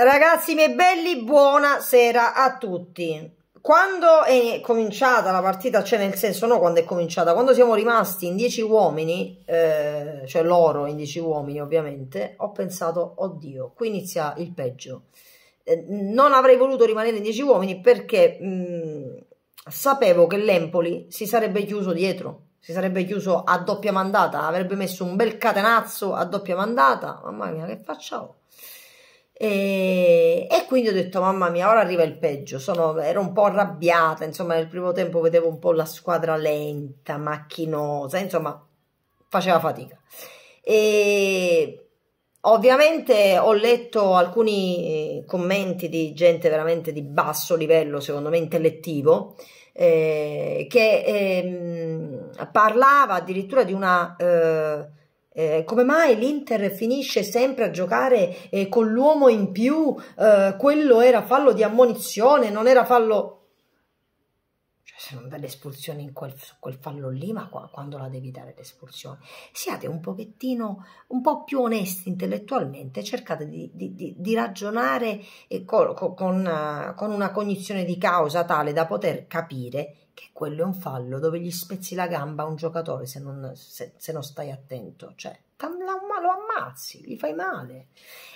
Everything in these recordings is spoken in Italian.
Ragazzi miei belli, buonasera a tutti. Quando è cominciata la partita, cioè nel senso no quando è cominciata, quando siamo rimasti in 10 uomini, eh, cioè loro in 10 uomini ovviamente, ho pensato, oddio, qui inizia il peggio. Eh, non avrei voluto rimanere in 10 uomini perché mh, mm, sapevo che l'Empoli si sarebbe chiuso dietro, si sarebbe chiuso a doppia mandata, avrebbe messo un bel catenazzo a doppia mandata, mamma mia che facciamo? E, e, quindi ho detto mamma mia ora arriva il peggio Sono, ero un po' arrabbiata insomma nel primo tempo vedevo un po' la squadra lenta macchinosa insomma faceva fatica e ovviamente ho letto alcuni eh, commenti di gente veramente di basso livello secondo me intellettivo eh, che eh, parlava addirittura di una eh, eh, come mai l'Inter finisce sempre a giocare eh, con l'uomo in più? Eh, quello era fallo di ammonizione, non era fallo... Cioè, se non dà l'espulsione in quel, quel, fallo lì, ma qua, quando la devi dare l'espulsione? Siate un pochettino, un po' più onesti intellettualmente, cercate di, di, di, di ragionare eh, con, con, eh, con una cognizione di causa tale da poter capire che quello è un fallo dove gli spezzi la gamba a un giocatore se non, se, se non stai attento, cioè lo ammazzi, gli fai male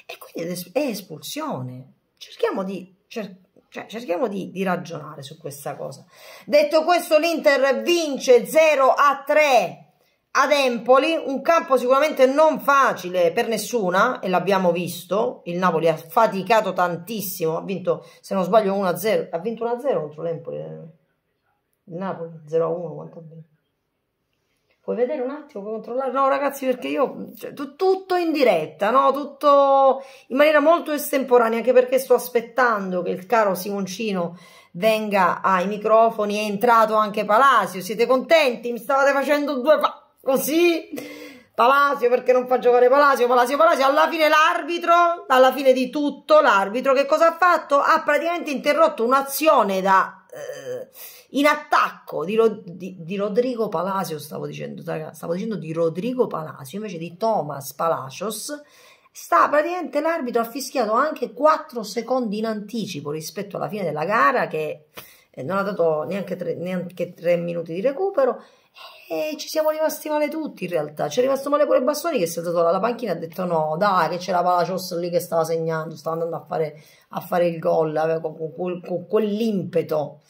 e quindi è espulsione. Cerchiamo di, cer cioè, cerchiamo di, di ragionare su questa cosa. Detto questo, l'Inter vince 0 a 3 ad Empoli, un campo sicuramente non facile per nessuna e l'abbiamo visto, il Napoli ha faticato tantissimo, ha vinto se non sbaglio 1-0, ha vinto 1-0 contro l'Empoli eh il Napoli 0-1 quanto bene puoi vedere un attimo, puoi controllare no ragazzi perché io, cioè, tutto in diretta no, tutto in maniera molto estemporanea anche perché sto aspettando che il caro Simoncino venga ai microfoni è entrato anche Palacio, siete contenti? mi stavate facendo due fa così? Palacio perché non fa giocare Palacio, Palacio, Palacio, alla fine l'arbitro, alla fine di tutto l'arbitro che cosa ha fatto? Ha praticamente interrotto un'azione da eh, in attacco di, Rod di, di, Rodrigo Palacio, stavo dicendo, stavo dicendo di Rodrigo Palacio invece di Thomas Palacios, sta praticamente l'arbitro ha fischiato anche 4 secondi in anticipo rispetto alla fine della gara che eh, non ha dato neanche 3 minuti di recupero e eh, ci siamo rimasti male tutti in realtà. Ci è rimasto male pure Bastoni che si è andato dalla panchina e ha detto no, dai, che c'era Palacios lì che stava segnando, stava andando a fare, a fare il gol eh, con, con, con quell'impeto.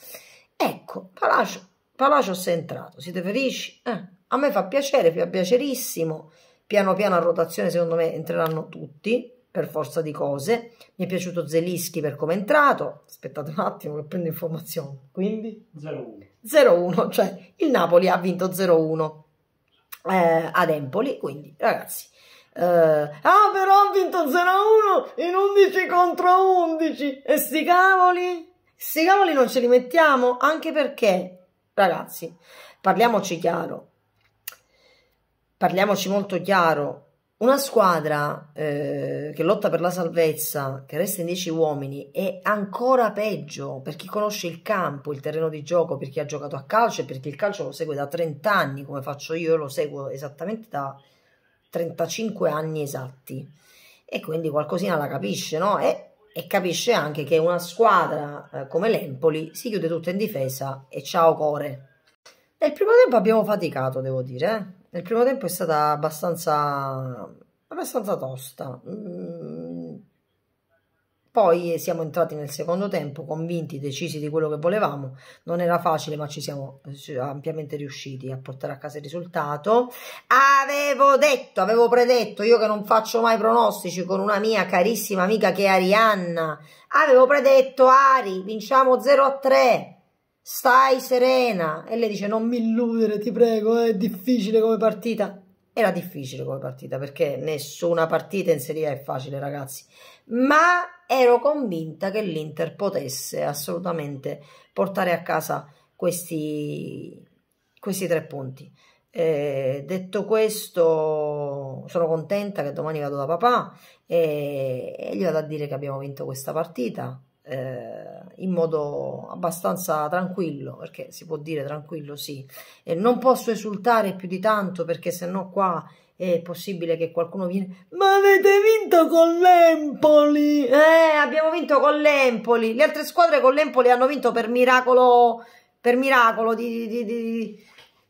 Ecco, Palacios, Palacios è entrato, siete felici? Eh, a me fa piacere, fa piacerissimo. Piano piano a rotazione secondo me entreranno tutti, per forza di cose. Mi è piaciuto Zelischi per come è entrato. Aspettate un attimo che prendo informazioni. Quindi 0-1. 0-1, cioè il Napoli ha vinto 0-1 eh, ad Empoli, quindi ragazzi. Eh, ah, però ha vinto 0-1 in 11 contro 11 e sti cavoli, sti cavoli non ce li mettiamo anche perché, ragazzi, parliamoci chiaro, parliamoci molto chiaro, una squadra eh, che lotta per la salvezza, che resta in 10 uomini, è ancora peggio per chi conosce il campo, il terreno di gioco, per chi ha giocato a calcio e per chi il calcio lo segue da 30 anni, come faccio io, lo seguo esattamente da 35 anni esatti. E quindi qualcosina la capisce, no? E, e capisce anche che una squadra eh, come l'Empoli si chiude tutta in difesa e ciao core. Nel primo tempo abbiamo faticato, devo dire, eh? Nel primo tempo è stata abbastanza, abbastanza tosta. Mm. Poi siamo entrati nel secondo tempo convinti, decisi di quello che volevamo, non era facile ma ci siamo ampiamente riusciti a portare a casa il risultato. Avevo detto, avevo predetto, io che non faccio mai pronostici con una mia carissima amica che è Arianna, avevo predetto Ari, vinciamo 0 a 3. Stai serena. E lei dice: Non mi illudere, ti prego, è difficile come partita. Era difficile come partita perché nessuna partita in Serie A è facile, ragazzi. Ma ero convinta che l'Inter potesse assolutamente portare a casa questi, questi tre punti. Eh, detto questo, sono contenta che domani vado da papà e, eh, e gli vado a dire che abbiamo vinto questa partita eh, in modo abbastanza tranquillo, perché si può dire tranquillo sì. E non posso esultare più di tanto perché se no qua è possibile che qualcuno viene ma avete vinto con l'Empoli eh abbiamo vinto con l'Empoli le altre squadre con l'Empoli hanno vinto per miracolo per miracolo di, di, di,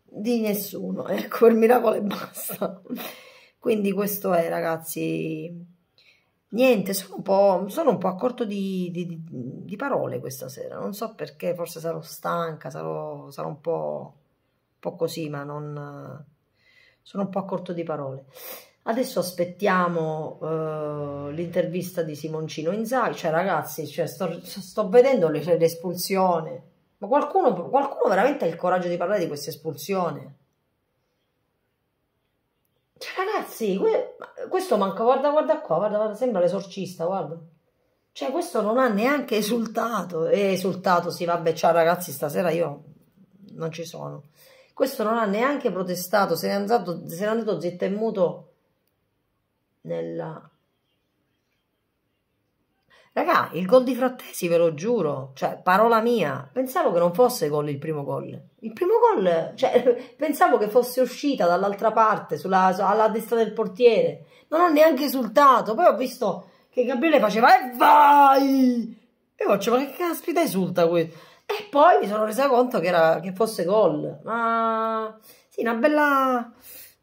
di nessuno ecco il miracolo e basta quindi questo è ragazzi Niente, sono un po', sono un po a corto di, di, di, parole questa sera, non so perché, forse sarò stanca, sarò, sarò un, po', un, po', così, ma non, sono un po' a corto di parole. Adesso aspettiamo uh, l'intervista di Simoncino Inzaghi, cioè ragazzi, cioè, sto, sto, vedendo l'espulsione, ma qualcuno, qualcuno veramente ha il coraggio di parlare di questa espulsione? Ragazzi, que questo manca, guarda, guarda qua, guarda, guarda sembra l'esorcista, guarda. Cioè, questo non ha neanche esultato. e esultato, sì, vabbè, ciao ragazzi, stasera io non ci sono. Questo non ha neanche protestato, se n'è andato, se n'è andato zitto e muto nella Raga, il gol di Frattesi ve lo giuro, cioè parola mia, pensavo che non fosse gol il primo gol. Il primo gol, cioè, pensavo che fosse uscita dall'altra parte, sulla, alla destra del portiere. Non ho neanche esultato, poi ho visto che Gabriele faceva e eh, vai! E faccio, ma che caspita esulta questo? E poi mi sono resa conto che, era, che fosse gol. Ma sì, una bella...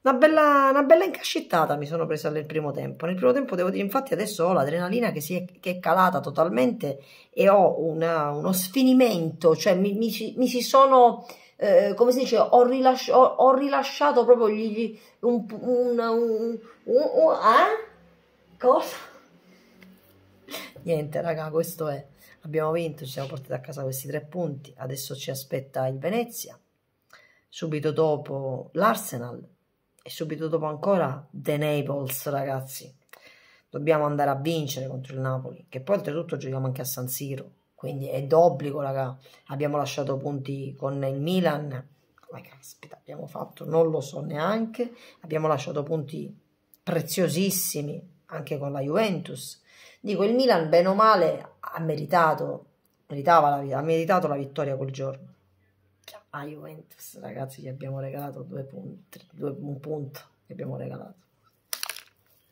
Una bella, una bella incascittata mi sono presa nel primo tempo. Nel primo tempo devo dire, infatti, adesso ho l'adrenalina che, si è, che è calata totalmente e ho una, uno sfinimento, cioè mi, mi, mi si sono, eh, come si dice, ho, rilasci, ho, ho rilasciato proprio gli, gli, un, un, un, un eh? Cosa? Niente, raga, questo è. Abbiamo vinto, ci siamo portati a casa questi tre punti. Adesso ci aspetta il Venezia, subito dopo l'Arsenal e subito dopo ancora The Naples, ragazzi. Dobbiamo andare a vincere contro il Napoli, che poi oltretutto giochiamo anche a San Siro, quindi è d'obbligo, raga. Abbiamo lasciato punti con il Milan, ma caspita, abbiamo fatto, non lo so neanche, abbiamo lasciato punti preziosissimi anche con la Juventus. Dico, il Milan, bene o male, ha meritato, meritava la, ha meritato la vittoria quel giorno Minchia, a Juventus, ragazzi, gli abbiamo regalato due punti, due, un punto, gli abbiamo regalato.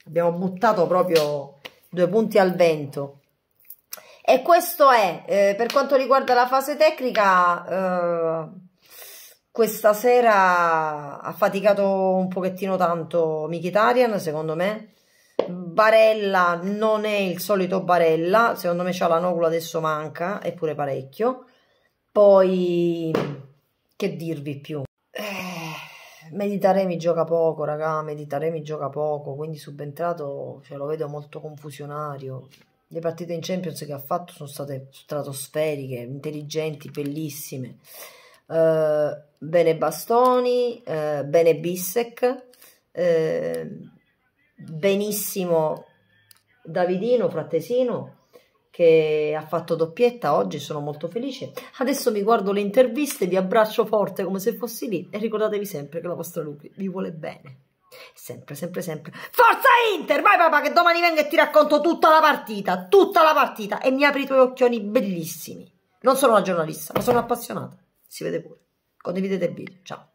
Abbiamo buttato proprio due punti al vento. E questo è, eh, per quanto riguarda la fase tecnica, eh, questa sera ha faticato un pochettino tanto Mkhitaryan, secondo me. Barella non è il solito Barella, secondo me c'ha la nocula adesso manca, eppure parecchio. Poi che dirvi più? Eh, mi gioca poco, raga, mi gioca poco, quindi subentrato cioè, lo vedo molto confusionario. Le partite in Champions che ha fatto sono state stratosferiche, intelligenti, bellissime. Eh, bene Bastoni, eh, bene Bissec, eh, benissimo Davidino, Frattesino, che ha fatto doppietta oggi, sono molto felice. Adesso mi guardo le interviste, vi abbraccio forte come se fossi lì e ricordatevi sempre che la vostra Lupi vi vuole bene. Sempre, sempre, sempre. Forza Inter! Vai papà che domani vengo e ti racconto tutta la partita, tutta la partita e mi apri i tuoi occhioni bellissimi. Non sono una giornalista, ma sono appassionata. Si vede pure. Condividete il video. Ciao.